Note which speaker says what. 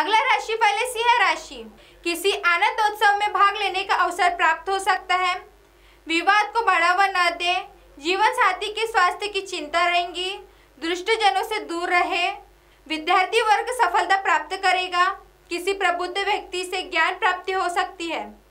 Speaker 1: अगला राशि फल है सिंह राशि किसी उत्सव में भाग लेने का अवसर प्राप्त हो सकता है विवाद को बढ़ावा न दें जीवन साथी के स्वास्थ्य की चिंता रहेंगी दुष्टजनों से दूर रहे विद्यार्थी वर्ग सफलता प्राप्त करेगा किसी प्रबुद्ध व्यक्ति से ज्ञान प्राप्ति हो सकती है